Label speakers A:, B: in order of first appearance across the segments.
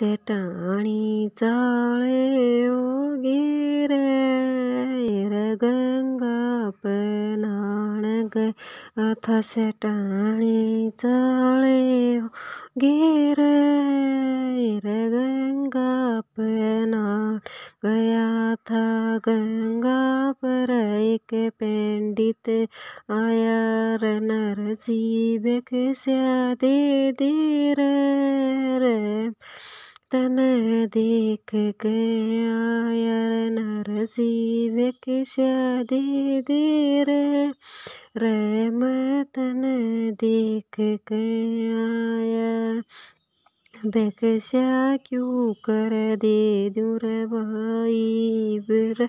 A: सेठाणी चाळे ओगी रे गंगा पे नाण गए अथा सेठाणी चाळे ओगी रे गंगा पे नाण गया था गंगा पर एक पंडित आया रनर जीव बेख दे दे रे तन देख के नर नरसीब की शादी दे रे रे मैं देख के आया बेकशा क्यों कर दे दूर भाई बिर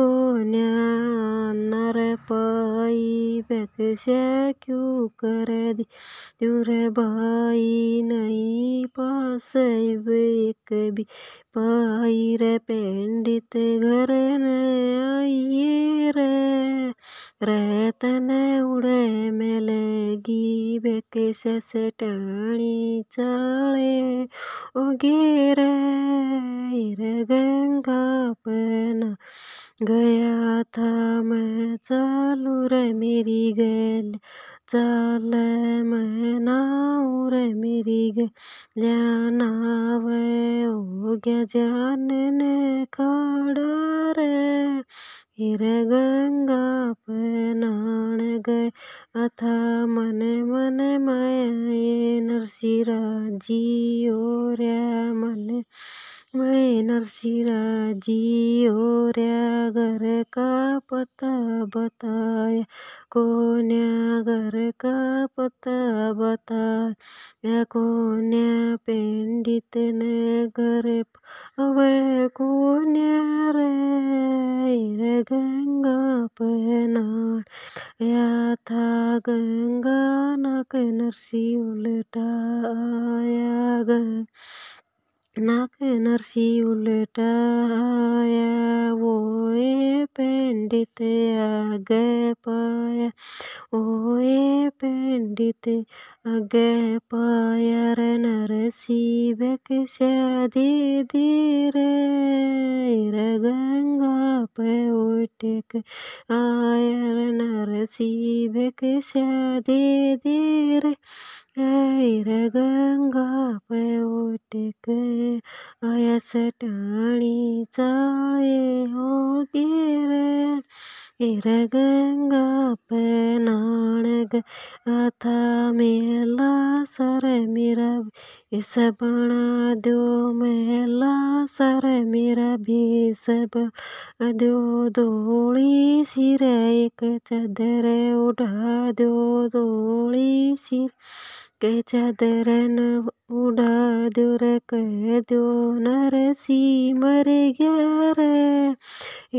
A: को नर पाई बेकसा क्यों कर दे दूर भाई नहीं पा एक भी पाई रे पंडित घर न आइये रे रतन उड़े में लगी कैसे से टाणी चाले ओगे रे गंगा पना गया था मैं चालू रे मेरी गल चल चलमनाव रे मेरी गल्यानाव ओ गजानन खड़ा रे हिर गंगा पे नाण गए अथा मन मन माया ये नरसिरा जी ओ रे मन मैं नरसिंह जी ओन्या घर का पता बताया कोन्या घर का पता बताय कोन्या पंडित ने घर वे कोन्या रे गंगा पहना या था गंगा नाक नरसी उलटा आया गंगा उलटाया ओए पंडितया गए पाया ओए पंडित गए पाया रे नरसिंहक शादी दी रे गंगा पे उठक आया रे नरसिंहक शादी दी रे गंगा पे टेकये आयासटाणी चाळे गिरे रे गंगा पे नाणग आता मेला सर मेरा इस बना दो मेला सर मेरा भी सब दो दोड़ी सिर एक चादर उठा दो दोड़ी सिर के चदरन उड़ा दो रख दो नरसी मर गया रे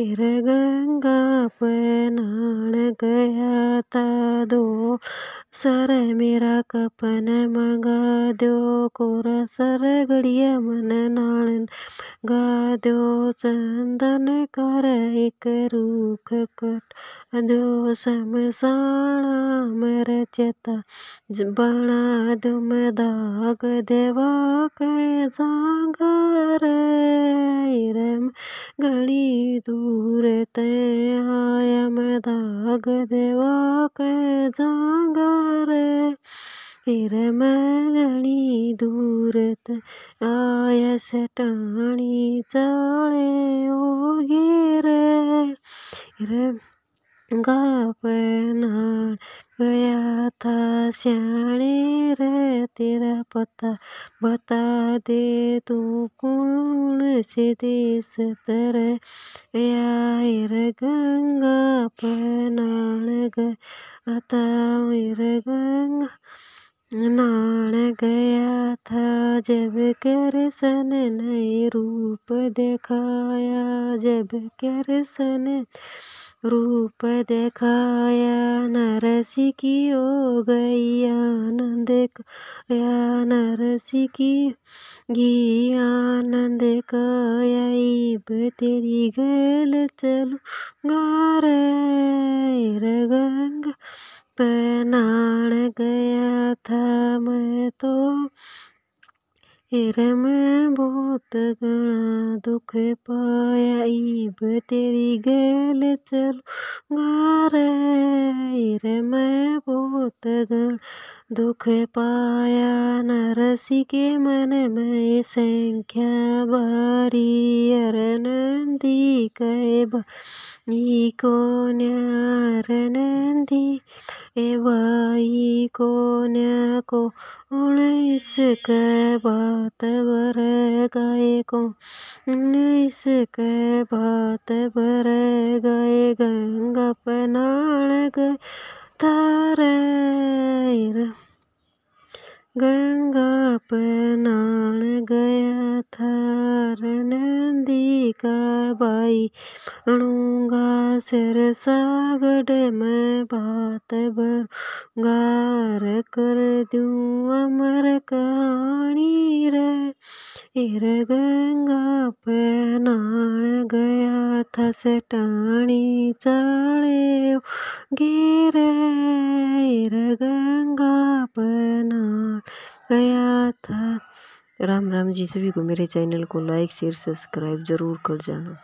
A: इर गंगा पे नहाण गया था दो सर मेरा कपन मंगा दो कोरा सर गड़िया मन नाल गा दो चंदन कर एक रूख कट दो समसाना मर चेता बणा दुम दाग देवा के जागर रम घणी दूर ते मैं दाग़ देवा के जागर फिर मैं घणी दूर ते आयसि ठाणी चाणे गिर रे फिर गा गया था आषाढ़े रे तेरा पता बता दे तू कौन से देश तेरे यार गंगा पर नाण गया था गंगा नाण गया था जब कृष्ण ने रूप दिखाया जब कृष्ण रूप देखाया नरसी की ओ गई आनंद या नरसी की घी आनंद काया तेरी गल चलूँगा रे गंगा गया था मैं तो रमें बहुत घना दुख पाया ईब तेरी गैल चलूँगा रे मैं भूत घना दुख पाया नरसी के मन में संख्या बारी नंदी कै ई को नंदी ए बाई को न्या को उन्नीस कै बात बर गाय को उन्नीस कै बात बर गाय गंगा पनाड़ गए तार गंगा पे नान गया थार नंदी का बाई अणूंगा सिर सागड में बात गार कर दूँ अमर कहानी रे इर गंगा पे नान गया था से टाणी चाले गिरे राम राम जी सभी को मेरे चैनल को लाइक शेयर सब्सक्राइब जरूर कर जाना